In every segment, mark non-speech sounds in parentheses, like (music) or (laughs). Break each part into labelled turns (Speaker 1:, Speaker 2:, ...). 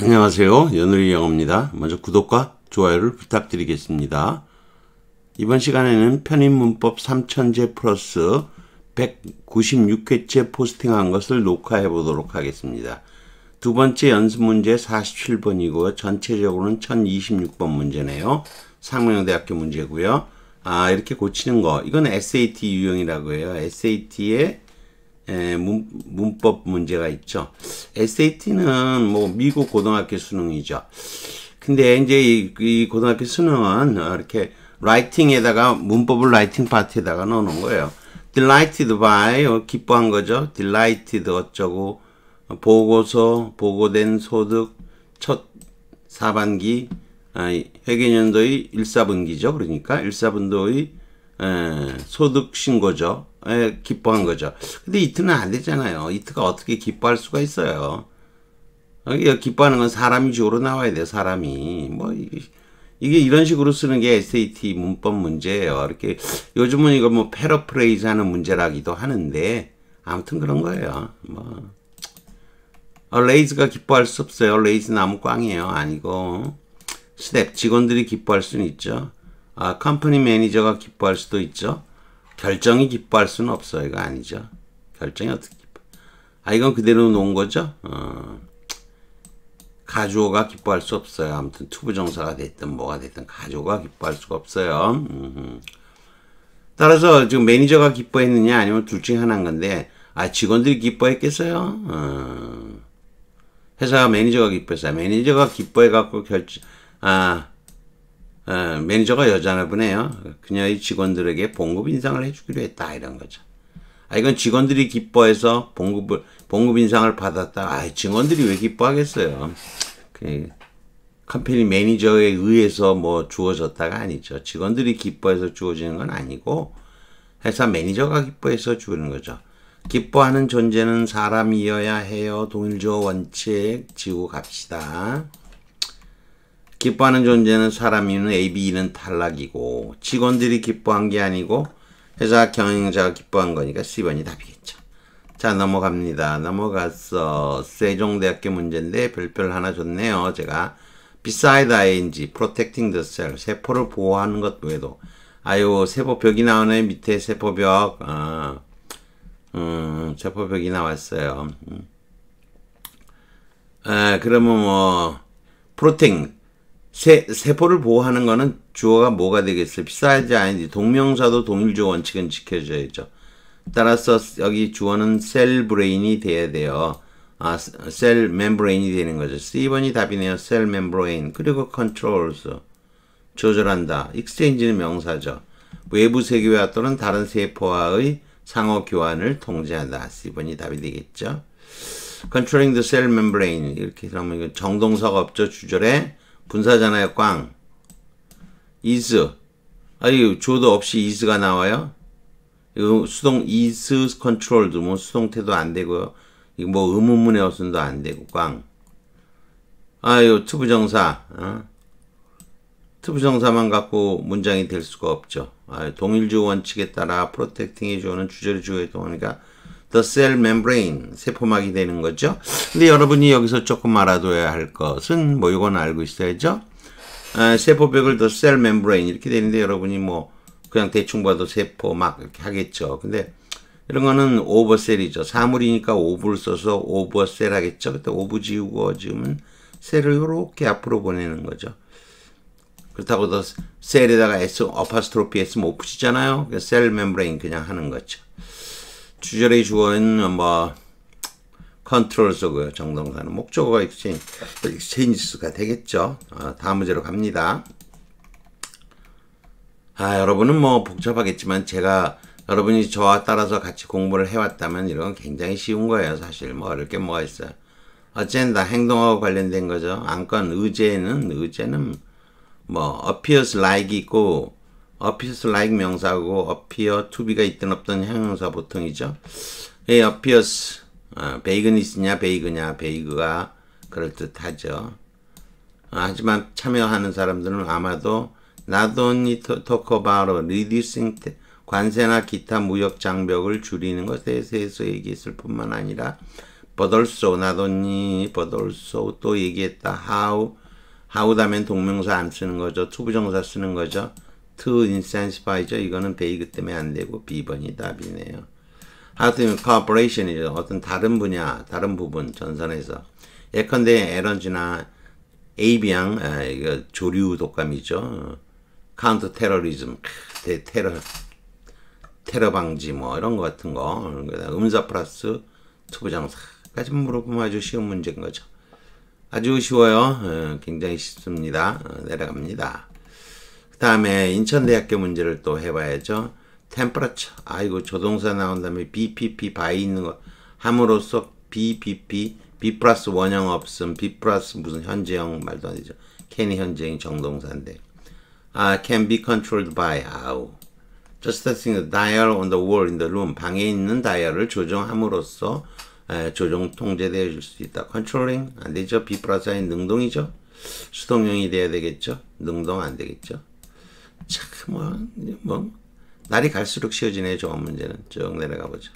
Speaker 1: 안녕하세요. 연우리 영어입니다. 먼저 구독과 좋아요를 부탁드리겠습니다. 이번 시간에는 편입문법 3천제 플러스 196회째 포스팅한 것을 녹화해 보도록 하겠습니다. 두 번째 연습 문제 47번이고 전체적으로는 1026번 문제네요. 상명대학교 문제고요. 아 이렇게 고치는 거 이건 SAT 유형이라고 해요. SAT의 에, 예, 문, 법 문제가 있죠. SAT는 뭐 미국 고등학교 수능이죠. 근데 이제 이, 이 고등학교 수능은 이렇게 라이팅에다가 문법을 라이팅 파트에다가 넣어놓은 거예요. delighted by 어, 기뻐한 거죠. delighted 어쩌고 보고서 보고된 소득 첫 사반기 아, 회계년도의 1사분기죠. 그러니까 1사분도의 예, 소득 신고죠. 예, 기뻐한 거죠. 근데 이트는 안 되잖아요. 이트가 어떻게 기뻐할 수가 있어요? 여기 어, 기뻐하는 건 사람이 주로 나와야 돼요. 사람이 뭐 이게 이런 식으로 쓰는 게 SAT 문법 문제예요. 이렇게 요즘은 이거 뭐 패러프레이즈하는 문제라기도 하는데 아무튼 그런 거예요. 뭐 어, 레이즈가 기뻐할 수 없어요. 레이즈 나무 꽝이에요. 아니고 스텝 직원들이 기뻐할 수는 있죠. 아, 컴퍼니 매니저가 기뻐할 수도 있죠. 결정이 기뻐할 수는 없어. 요 이거 아니죠. 결정이 어떻게 기뻐. 아, 이건 그대로 놓은 거죠. 어. 가조가 기뻐할 수 없어요. 아무튼 투부정사가 됐든 뭐가 됐든 가조가 기뻐할 수가 없어요. 음흠. 따라서 지금 매니저가 기뻐했느냐 아니면 둘 중에 하나인 건데 아 직원들이 기뻐했겠어요? 어. 회사가 매니저가 기뻐했어요. 매니저가 기뻐해갖고 결정 아 어, 매니저가 여자나 보네요. 그녀의 직원들에게 봉급 인상을 해주기로 했다 이런 거죠. 아 이건 직원들이 기뻐해서 봉급을 봉급 인상을 받았다. 아 직원들이 왜 기뻐하겠어요? 그 컴퍼니 매니저에 의해서 뭐 주어졌다가 아니죠. 직원들이 기뻐해서 주어지는 건 아니고 회사 매니저가 기뻐해서 주는 거죠. 기뻐하는 존재는 사람이어야 해요. 동일조 원칙 지고 갑시다. 기뻐하는 존재는 사람이면 A, B는 탈락이고 직원들이 기뻐한 게 아니고 회사 경영자가 기뻐한 거니까 C번이 답이겠죠. 자 넘어갑니다. 넘어갔어. 세종대학교 문제인데 별별 하나 줬네요. 제가 beside ing, protecting the cell, 세포를 보호하는 것 외에도 아유 세포벽이 나오네 밑에 세포벽 아, 음, 세포벽이 나왔어요. 음. 아, 그러면 뭐 프로팅 세, 세포를 보호하는 거는 주어가 뭐가 되겠어요? 비싸지 아닌지 동명사도 동일조 원칙은 지켜줘야죠. 따라서 여기 주어는 셀 브레인이 돼야 돼요. 아, 셀 멤브레인이 되는 거죠. 4번이 답이네요. 셀 멤브레인. 그리고 컨트롤스. 조절한다. 익스체인지는 명사죠. 외부 세계와 또는 다른 세포와의 상호 교환을 통제한다. 4번이 답이 되겠죠. controlling the cell membrane. 이렇게 하면 정동사 없죠. 주절에 분사잖아요. 꽝. is. 아니 조도 없이 is가 나와요? 이거 수동 is controlled 뭐 수동태도 안 되고요. 이거 뭐 의문문의 어순도 안 되고 꽝. 아유 투부정사. 어? 투부정사만 갖고 문장이 될 수가 없죠. 아유, 동일주 원칙에 따라 프로텍팅이 주어는 주절이 주어에 동하니까 그러니까 the cell membrane 세포막이 되는 거죠. 근데 여러분이 여기서 조금 알아둬야 할 것은 뭐 이건 알고 있어야죠. 아, 세포벽을 the cell membrane 이렇게 되는데 여러분이 뭐 그냥 대충 봐도 세포막 이렇게 하겠죠. 근데 이런 거는 오버셀이죠. 사물이니까 오브를 써서 오버셀 하겠죠. 그때 오브 지우고 지우면 셀을 이렇게 앞으로 보내는 거죠. 그렇다고 더 셀에다가 S 어파스트로피 S 못 뭐 붙이잖아요. 셀 그러니까 멤브레인 그냥 하는 거죠. 주절의 주어는 있뭐 컨트롤 속의 정동사는 목적어가 익스체지 익스체인지스가 되겠죠. 어, 다음 문제로 갑니다. 아, 여러분은 뭐 복잡하겠지만 제가 여러분이 저와 따라서 같이 공부를 해왔다면 이런 건 굉장히 쉬운 거예요. 사실 뭐 어렵게 뭐가 있어요. 어쨌든 다 행동하고 관련된 거죠. 안건 의제는 의제는 뭐 appears like 있고 appears like 명사고 appear to be가 있든 없든 형용사 보통이죠. 예, appears 베이컨이 아, 있냐 베이그냐 베이그가 그럴듯하죠. 아, 하지만 참여하는 사람들은 아마도 not only talk about reducing 관세나 기타 무역 장벽을 줄이는 것에 대해서 얘기했을 뿐만 아니라 but also not only but also 또 얘기했다 how how 다면 동명사 안 쓰는 거죠. 투부정사 쓰는 거죠. to incentivize죠. 이거는 베이그 때문에 안 되고 B번이 답이네요. How to o p o r a t i o n 이죠 어떤 다른 분야, 다른 부분, 전선에서. 예컨대 에너지나 AB양, 아, 이거 조류 독감이죠. 카운터 테러리즘, 테러, 테러 방지 뭐 이런 거 같은 거. 음사 플러스 투부정사까지 물어보면 아주 쉬운 문제인 거죠. 아주 쉬워요. 어, 굉장히 쉽습니다. 어, 내려갑니다. 그 다음에 인천대학교 문제를 또 해봐야죠. 템퍼러처. 아이고 조동사 나온 다음에 BPP 바이 있는 거 함으로써 BPP B 플러스 원형 없음 B 플러스 무슨 현재형 말도 안 되죠. 캔이 현재형 정동사인데 아, can be controlled by 아우 just setting the dial on the wall in the room 방에 있는 다이얼을 조정함으로써 에, 조정 통제되어 줄 수 있다. controlling 안 되죠. B 플러스 아 능동이죠. 수동형이 돼야 되겠죠. 능동 안 되겠죠. 참뭐 뭐, 날이 갈수록 쉬워지네요. 좋은 문제는 쭉 내려가 보죠.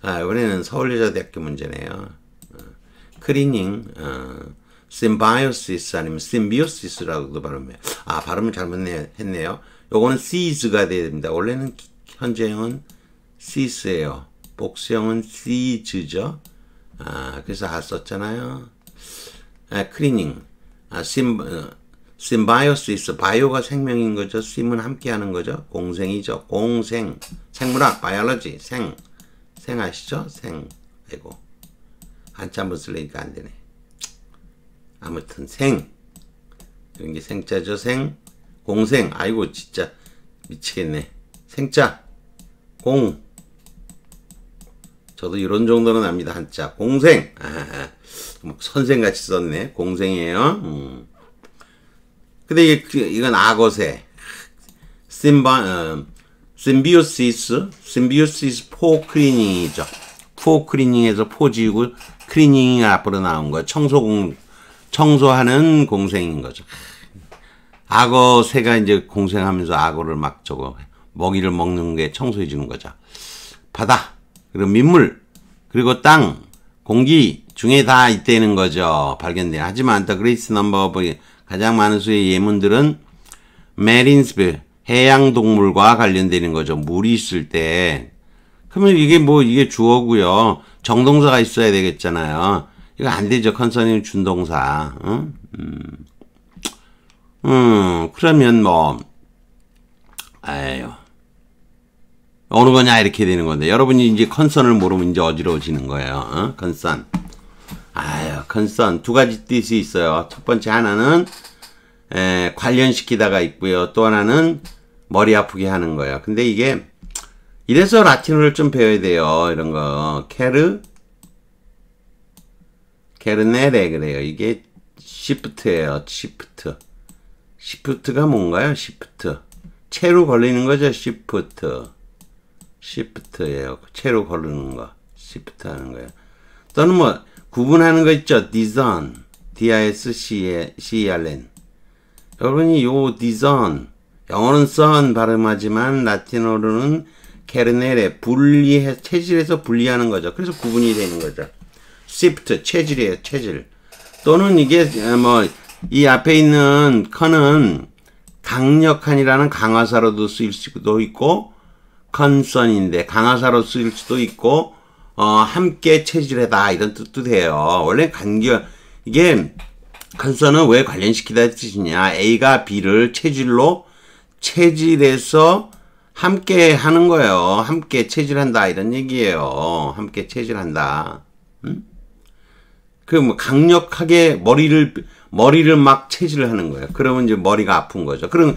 Speaker 1: 아, 이번에는 서울여자대학교 문제네요. 어, 크리닝 어, 심바이오시스 아니면 심비오시스라고도 발음해요. 아 발음을 잘못했네요. 요거는 s e 가 돼야 됩니다. 원래는 현재형은 s e 예요 복수형은 s e 죠아 그래서 아 썼잖아요. 아, 크리닝 아, 심, 어, 심바이오시스 바이오가 생명인 거죠. 심은 함께하는 거죠. 공생이죠. 공생 생물학 바이올로지 생 생아시죠? 생 아이고 한참 쓰려니까 안 되네. 아무튼 생 이런 게 생자죠. 생 공생 아이고 진짜 미치겠네. 생자 공 저도 이런 정도는 압니다. 한자 공생 아, 선생같이 썼네. 공생이에요. 음. 근데 그, 이건 악어새. 심바, 어, 심비오시스, 심비오시스 포 클리닝이죠. 포 클리닝에서 포지고 클리닝이 앞으로 나온 거. 청소공, 청소하는 공생인 거죠. 악어 새가 이제 공생하면서 악어를 막 저거 먹이를 먹는 게 청소해 주는 거죠. 바다, 그리고 민물, 그리고 땅, 공기 중에 다 있다는 거죠. 발견된. 하지만 더 그레이스 넘버 오브 가장 많은 수의 예문들은 메린스빌 해양동물과 관련되는 거죠. 물이 있을 때 그러면 이게 뭐 이게 주어고요. 정동사가 있어야 되겠잖아요. 이거 안 되죠. 컨서닝 준동사. 응? 음. 음, 그러면 뭐 아유 어느 거냐 이렇게 되는 건데 여러분이 이제 컨선을 모르면 이제 어지러워지는 거예요. 어? 컨선. 아유, 컨선 두 가지 뜻이 있어요. 첫 번째 하나는 에, 관련시키다가 있고요. 또 하나는 머리 아프게 하는 거예요. 근데 이게 이래서 라틴어를 좀 배워야 돼요. 이런 거 케르 케르네레 그래요. 이게 시프트예요. 시프트 시프트가 뭔가요? 시프트 체로 걸리는 거죠. 시프트 시프트예요. 체로 걸리는 거 시프트 하는 거예요. 또는 뭐 구분하는 거 있죠. d i s c e n d-i-s-c-e-r-n. 여러분이 요 d i s c e n 영어는 선 발음하지만 라틴어로는 케르넬에 분리해 체질에서 분리하는 거죠. 그래서 구분이 되는 거죠. 시프트 체질이에요. 체질. 또는 이게 뭐 이 앞에 있는 컨은 강력한이라는 강화사로도 쓰일 수도 있고 컨선인데 강화사로 쓰일 수도 있고 어, 함께 체질하다 이런 뜻도 돼요. 원래 관계 이게 간수사왜 관련시키다 뜻이냐? A가 B를 체질로 체질에서 함께 하는 거예요. 함께 체질한다 이런 얘기예요. 함께 체질한다. 음? 그뭐 강력하게 머리를 머리를 막체질 하는 거예요. 그러면 이제 머리가 아픈 거죠. 그럼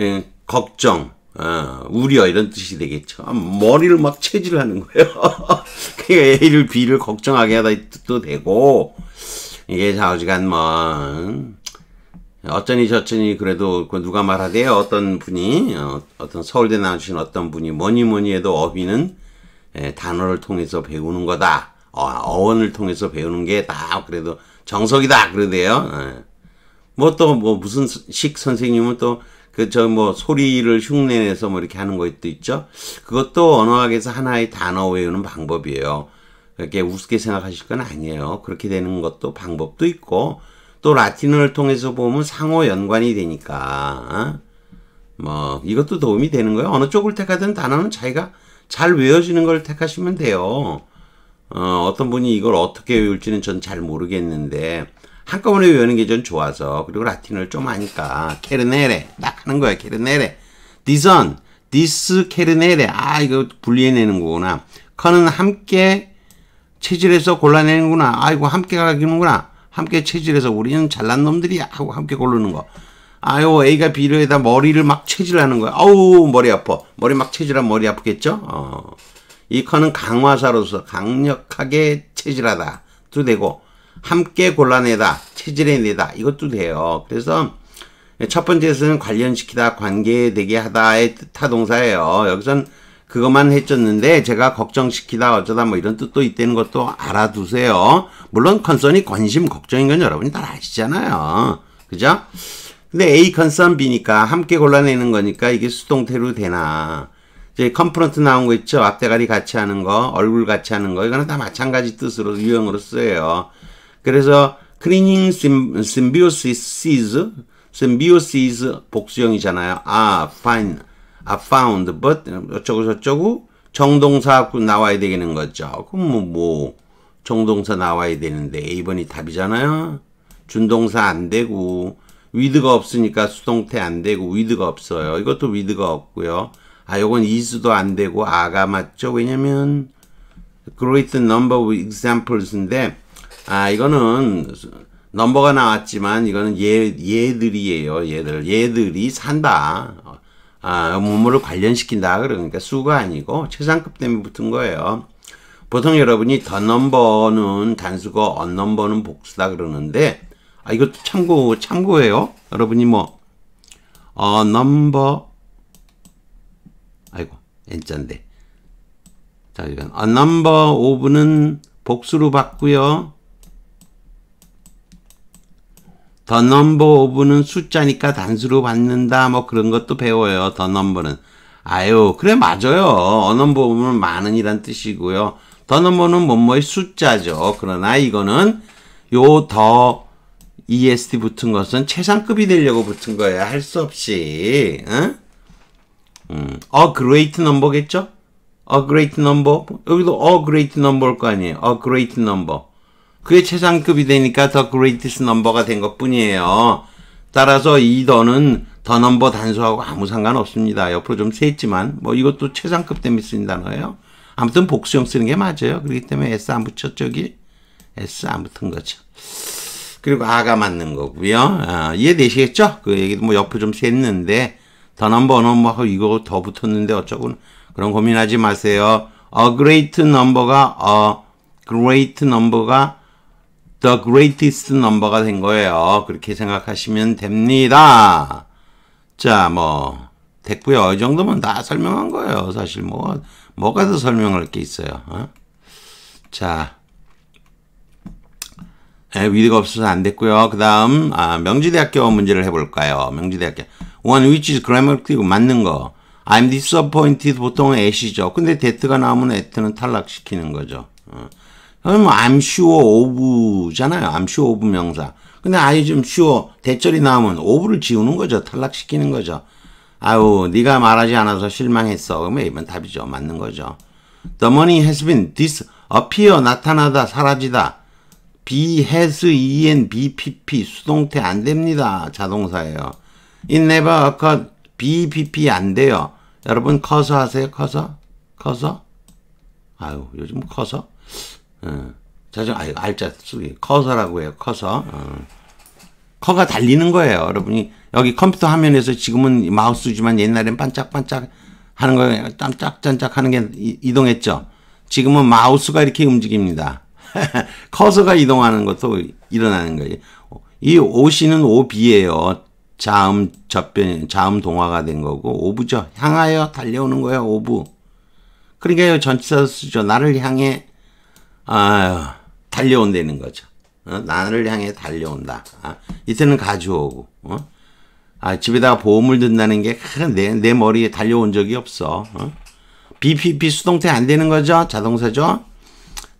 Speaker 1: 에, 예, 걱정, 어, 우려 이런 뜻이 되겠죠. 아, 머리를 막 체질하는 거예요. (laughs) 그러니까 A를 B를 걱정하게 하다 이 뜻도 되고 이게 자오지간뭐 어쩌니 저쩌니 그래도 그 누가 말하대요. 어떤 분이 어, 떤 서울대 나오신 어떤 분이 뭐니 뭐니 해도 어휘는 에, 예, 단어를 통해서 배우는 거다. 어, 원을 통해서 배우는 게 다 그래도 정석이다 그러대요. 뭐또뭐 예. 뭐 무슨 식 선생님은 또 그저뭐 소리를 흉내내서 뭐 이렇게 하는 것도 있죠. 그것도 언어학에서 하나의 단어 외우는 방법이에요. 그렇게 우습게 생각하실 건 아니에요. 그렇게 되는 것도 방법도 있고 또 라틴어를 통해서 보면 상호 연관이 되니까 뭐 이것도 도움이 되는 거예요. 어느 쪽을 택하든 단어는 자기가 잘 외워지는 걸 택하시면 돼요. 어, 어떤 분이 이걸 어떻게 외울지는 전 잘 모르겠는데 한꺼번에 외우는 게 전 좋아서 그리고 라틴어를 좀하니까 케르네레 딱 하는 거야 케르네레 디선 디스 케르네레 아 이거 분리해내는 거구나 커는 함께 체질에서 골라내는구나 아이고 함께 가기는구나 함께 체질에서 우리는 잘난 놈들이야 하고 함께 고르는 거 아유 A가 B로에다 머리를 막 체질하는 거야 아우 머리 아파 머리 막 체질하면 머리 아프겠죠 어. 이 커는 강화사로서 강력하게 체질하다 도 되고 함께 골라내다, 체질해내다 이것도 돼요. 그래서 첫 번째는 관련시키다, 관계되게 하다의 타동사예요. 여기선 그것만 해줬는데 제가 걱정시키다 어쩌다 뭐 이런 뜻도 있다는 것도 알아두세요. 물론 컨선이 관심, 걱정인 건 여러분이 다 아시잖아요. 그죠? 근데 A 컨선 B니까 함께 골라내는 거니까 이게 수동태로 되나. 이제 컴프런트 나온 거 있죠? 앞대가리 같이 하는 거, 얼굴 같이 하는 거. 이거는 다 마찬가지 뜻으로 유형으로 쓰여요. 그래서 클리닝 심비오시스 심비오시스 복수형이잖아요. 아, find, I found, but 어쩌고 저쩌고 정동사 나와야 되는 거죠. 그럼 뭐, 뭐 정동사 나와야 되는데 1번이 답이잖아요. 준동사 안 되고 위드가 없으니까 수동태 안 되고 위드가 없어요. 이것도 위드가 없고요. 아, 요건 이스도 안 되고 아가 맞죠? 왜냐면 great number of examples인데 아 이거는 넘버가 나왔지만 이거는 얘 예, 얘들이에요. 얘들 얘들이 산다. 아 몸을 관련시킨다 그러니까 수가 아니고 최상급 때문에 붙은 거예요. 보통 여러분이 더 넘버는 단수고 언 넘버는 복수다 그러는데 아 이것도 참고 참고해요. 여러분이 뭐어 넘버 아이고 n자인데 자 이건 a number of는 복수로 봤고요. 더 넘버 오브는 숫자니까 단수로 받는다 뭐 그런 것도 배워요. 더 넘버는 아유 그래 맞아요. 어 넘버 오브는 많은이란 뜻이고요. 더 넘버는 뭐뭐의 숫자죠. 그러나 이거는 요 더 EST 붙은 것은 최상급이 되려고 붙은 거예요. 할 수 없이. 어 그레이트 넘버겠죠? 어 그레이트 넘버. 여기도 어 그레이트 넘버일 거 아니에요. 어 그레이트 넘버. 그게 최상급이 되니까 더그레이 a 스넘버가된 것 뿐이에요. 따라서 이 더는 더 넘버 단수하고 아무 상관없습니다. 옆으로 좀 셌지만 뭐 이것도 최상급 때문에 쓰는 단어예요. 아무튼 복수형 쓰는 게 맞아요. 그렇기 때문에 S 안 붙였죠, 여기? S 안 붙은 거죠. 그리고 아가 맞는 거고요. 아, 이해되시겠죠? 그 얘기도 뭐 옆으로 좀 셌는데 더 넘버는 뭐 이거 더 붙었는데 어쩌고 그런 고민하지 마세요. A great number가 a great number가 the greatest number가 된 거예요. 그렇게 생각하시면 됩니다. 자, 뭐 됐고요. 이 정도면 다 설명한 거예요. 사실 뭐 뭐가 더 설명할 게 있어요. 어? 자, 에, 예, 위드가 없어서 안 됐고요. 그 다음 아, 명지대학교 문제를 해볼까요? 명지대학교 one which is grammatically 맞는 거. I'm disappointed 보통은 at이죠. 근데 that가 나오면 at는 탈락시키는 거죠. 어. 뭐 I'm sure of잖아요. I'm sure of 명사. 근데 아예 좀 sure 대절이 나오면 of를 지우는 거죠. 탈락시키는 거죠. 아유 네가 말하지 않아서 실망했어. 그러면 이번 답이죠. 맞는 거죠. The money has been disappear 나타나다 사라지다. be has en bpp 수동태 안 됩니다. 자동사예요. it never occurred bpp 안 돼요. 여러분 커서 하세요. 커서 커서 아유 요즘 커서 어. 자전 아 알자 쓰기 커서라고 해요. 커서 어. 커가 달리는 거예요. 여러분이 여기 컴퓨터 화면에서 지금은 마우스지만 옛날엔 반짝반짝 하는 거예요. 깜짝짠짝 하는 게 이동했죠. 지금은 마우스가 이렇게 움직입니다. (laughs) 커서가 이동하는 것도 일어나는 거예요. 이 OC는 OB예요. 자음 접변 자음 동화가 된 거고 오브죠. 향하여 달려오는 거예요. 오브. 그러니까요 전치사 쓰죠. 나를 향해 아, 달려온다는 거죠. 어? 나를 향해 달려온다. 아, 이때는 가져오고, 어? 아, 집에다가 보험을 든다는 게 내, 내 머리에 달려온 적이 없어. 어? BPP 수동태 안 되는 거죠? 자동차죠?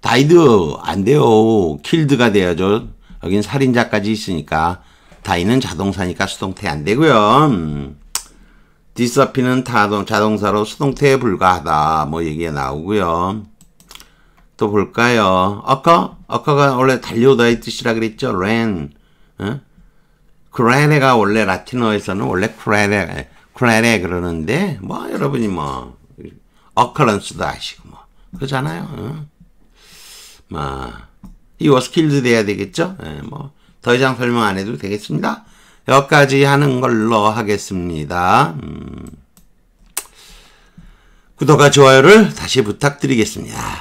Speaker 1: 다이드 안 돼요. 킬드가 돼야죠. 여긴 살인자까지 있으니까 다이는 자동차니까 수동태 안 되고요. 음. 디스피는 자동, 자동사로 수동태에 불과하다. 뭐 얘기가 나오고요. 또 볼까요? 아까 아까가 원래 달려다의 뜻이라 그랬죠. ren. 어? 크레네가 원래 라틴어에서는 원래 크레네 크레네 그러는데 뭐 여러분이 뭐 어커런스도 아시고 뭐 그러잖아요. 어? 뭐이 워스킬드 돼야 되겠죠. 예, 뭐 더 이상 설명 안 해도 되겠습니다. 여기까지 하는 걸로 하겠습니다. 음. 구독과 좋아요를 다시 부탁드리겠습니다.